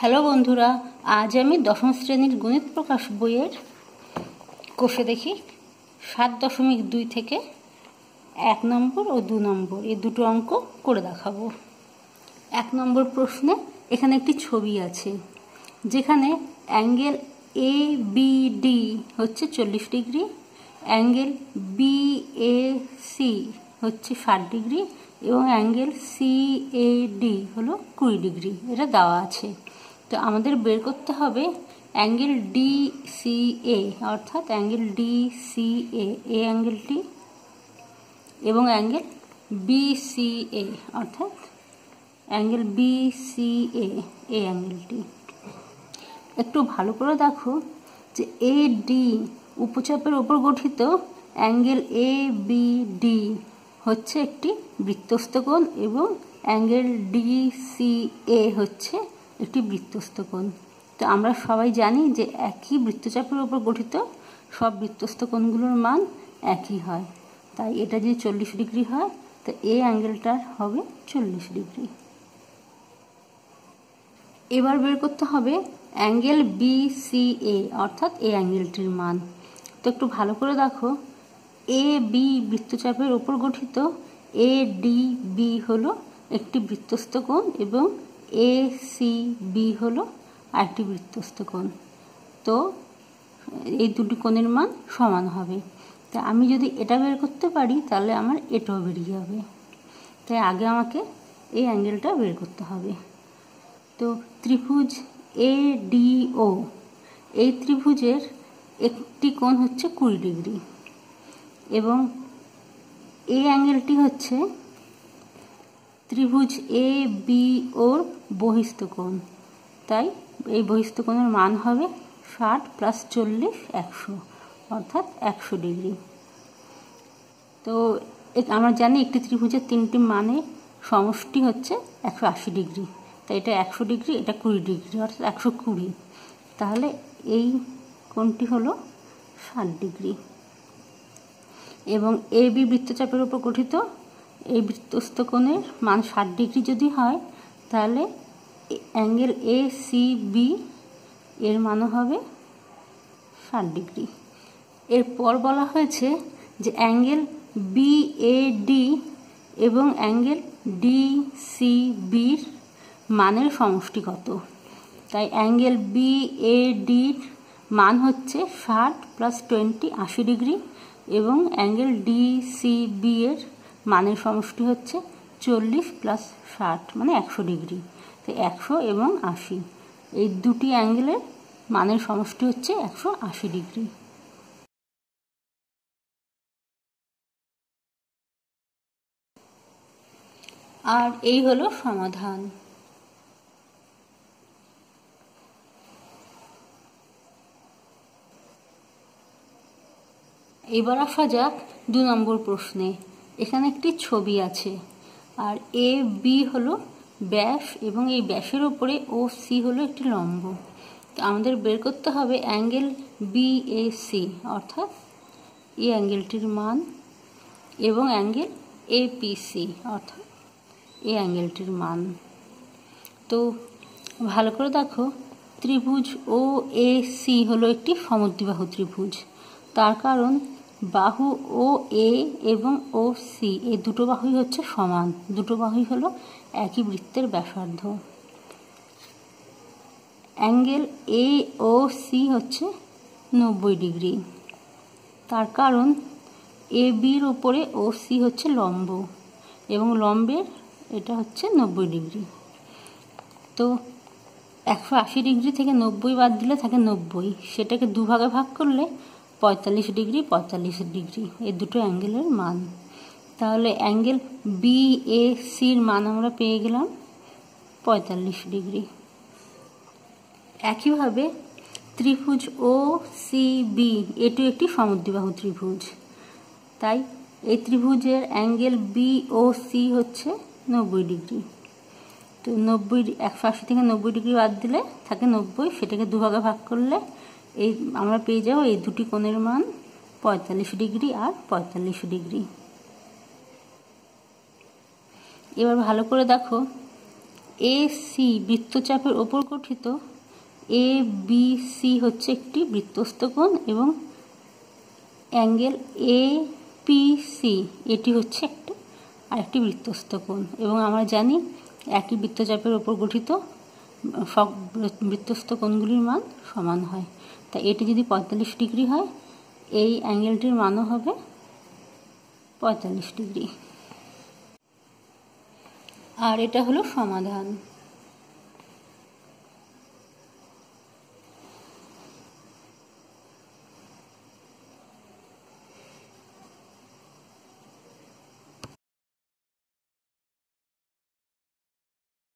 hello বন্ধুরা আজ আমি দশম শ্রেণীর গণিত প্রকাশ বইয়ের কোষে দেখি সাত দশমিক দুই থেকে এক নম্বর ও দু নম্বর এই দুটো অঙ্ক করে দেখাবো এক নম্বর প্রশ্নে এখানে একটি ছবি আছে যেখানে অ্যাঙ্গেল এ বি ডি হচ্ছে চল্লিশ degree angle B A C হচ্ছে ষাট ডিগ্রি এবং অ্যাঙ্গেল সি এ ডি হলো কুড়ি ডিগ্রি এটা দেওয়া আছে তো আমাদের বের করতে হবে অ্যাঙ্গেল ডি সি এ অর্থাৎ angle D C A A অ্যাঙ্গেলটি এবং অ্যাঙ্গেল বি সি এ অর্থাৎ angle B C A A অ্যাঙ্গেলটি একটু ভালো করে দেখো যে এ ডি উপচাপের ওপর গঠিত অ্যাঙ্গেল এ বি ডি হচ্ছে একটি বৃত্তস্থ কোণ এবং অ্যাঙ্গেল ডি সি এ হচ্ছে একটি বৃত্তস্থ কোণ তো আমরা সবাই জানি যে একই বৃত্তচাপের ওপর গঠিত সব বৃত্তস্থ কোণগুলোর মান একই হয় তাই এটা যদি চল্লিশ ডিগ্রি হয় তো এই অ্যাঙ্গেলটার হবে চল্লিশ ডিগ্রি এবার বের করতে হবে অ্যাঙ্গেল বি সি এ অর্থাৎ এ অ্যাঙ্গেলটির মান তো একটু ভালো করে দেখো এ বি বৃত্তচাপের ওপর গঠিত এ ডি বি হলো একটি বৃত্তস্থ কোণ এবং এ সি বি হলো আরেকটি বৃত্তস্থ কোণ তো এই দুটি কোণের মান সমান হবে তা আমি যদি এটা বের করতে পারি তাহলে আমার এটাও বেরিয়ে যাবে তাই আগে আমাকে এই অ্যাঙ্গেলটা বের করতে হবে তো ত্রিভুজ এ ডি ও এই ত্রিভুজের একটি কোণ হচ্ছে কুড়ি ডিগ্রি এবং এই অ্যাঙ্গেলটি হচ্ছে ত্রিভুজ এ বি ওর বহিস্থ তাই এই বহিস্থ মান হবে ষাট প্লাস চল্লিশ একশো অর্থাৎ একশো ডিগ্রি তো আমরা জানি একটি ত্রিভুজের তিনটি মানে সমষ্টি হচ্ছে একশো আশি ডিগ্রি তাই এটা একশো ডিগ্রি এটা কুড়ি ডিগ্রি অর্থাৎ একশো কুড়ি তাহলে এই কোণটি হলো ষাট ডিগ্রি এবং এ বি বৃত্তচাপের উপর গঠিত এই বৃত্তস্থ কোণের মান ষাট ডিগ্রি যদি হয় তাহলে অ্যাঙ্গেল এ সি বি এর মানও হবে ষাট ডিগ্রি এরপর বলা হয়েছে যে অ্যাঙ্গেল বি এ ডি এবং অ্যাঙ্গেল ডি সি বির মানের সমষ্টি কত তাই অ্যাঙ্গেল বি এ ডির মান হচ্ছে ষাট প্লাস টোয়েন্টি আশি ডিগ্রি এবং অ্যাঙ্গেল ডি সি বি এর মানের সমষ্টি হচ্ছে চল্লিশ প্লাস ষাট মানে একশো ডিগ্রি তো একশো এবং আশি এই দুটি অ্যাঙ্গেলের মানের সমষ্টি হচ্ছে একশো আশি ডিগ্রি আর এই হলো সমাধান এবার আসা যাক দু নম্বর প্রশ্নে এখানে একটি ছবি আছে আর এ বি হলো ব্যাস এবং এই ব্যাসের ওপরে ও সি হলো একটি লম্ব তো আমাদের বের করতে হবে অ্যাঙ্গেল বি এ সি অর্থাৎ এই অ্যাঙ্গেলটির মান এবং অ্যাঙ্গেল এপিসি অর্থাৎ এই অ্যাঙ্গেলটির মান তো ভালো করে দেখো ত্রিভুজ ও এ সি হলো একটি সমদ্বিবাহ ত্রিভুজ তার কারণ বাহু ও এ এবং ও সি এই দুটো বাহুই হচ্ছে সমান দুটো বাহুই হল একই বৃত্তের ব্যাসার্ধ অ্যাঙ্গেল এ ও সি হচ্ছে নব্বই ডিগ্রি তার কারণ এ বির ওপরে ও সি হচ্ছে লম্ব এবং লম্বের এটা হচ্ছে নব্বই ডিগ্রি তো একশো আশি ডিগ্রি থেকে নব্বই বাদ দিলে থাকে নব্বই সেটাকে দুভাগে ভাগ করলে পঁয়তাল্লিশ ডিগ্রি পঁয়তাল্লিশ ডিগ্রি এই দুটো অ্যাঙ্গেলের মান তাহলে অ্যাঙ্গেল বি এ সির মান আমরা পেয়ে গেলাম পঁয়তাল্লিশ ডিগ্রি একইভাবে ত্রিভুজ ও সি বি এটি একটি সমুদ্রবাহু ত্রিভুজ তাই এই ত্রিভুজের অ্যাঙ্গেল বি ও সি হচ্ছে নব্বই ডিগ্রি তো নব্বই একশো আশি থেকে নব্বই ডিগ্রি বাদ দিলে থাকে নব্বই সেটাকে দুভাগে ভাগ করলে এই আমরা পেয়ে যাব এই দুটি কোণের মান পঁয়তাল্লিশ ডিগ্রি আর পঁয়তাল্লিশ ডিগ্রি এবার ভালো করে দেখো এ সি বৃত্তচাপের ওপর গঠিত এ বি সি হচ্ছে একটি বৃত্তস্থ কোণ এবং অ্যাঙ্গেল এ পি সি এটি হচ্ছে একটা আরেকটি বৃত্তস্থ কোণ এবং আমরা জানি একই বৃত্তচাপের ওপর গঠিত সব বৃত্তস্থ কোণগুলির মান সমান হয় তা এটি যদি পঁয়তাল্লিশ ডিগ্রি হয় এই অ্যাঙ্গেলটির মানও হবে পঁয়তাল্লিশ ডিগ্রি আর এটা হলো সমাধান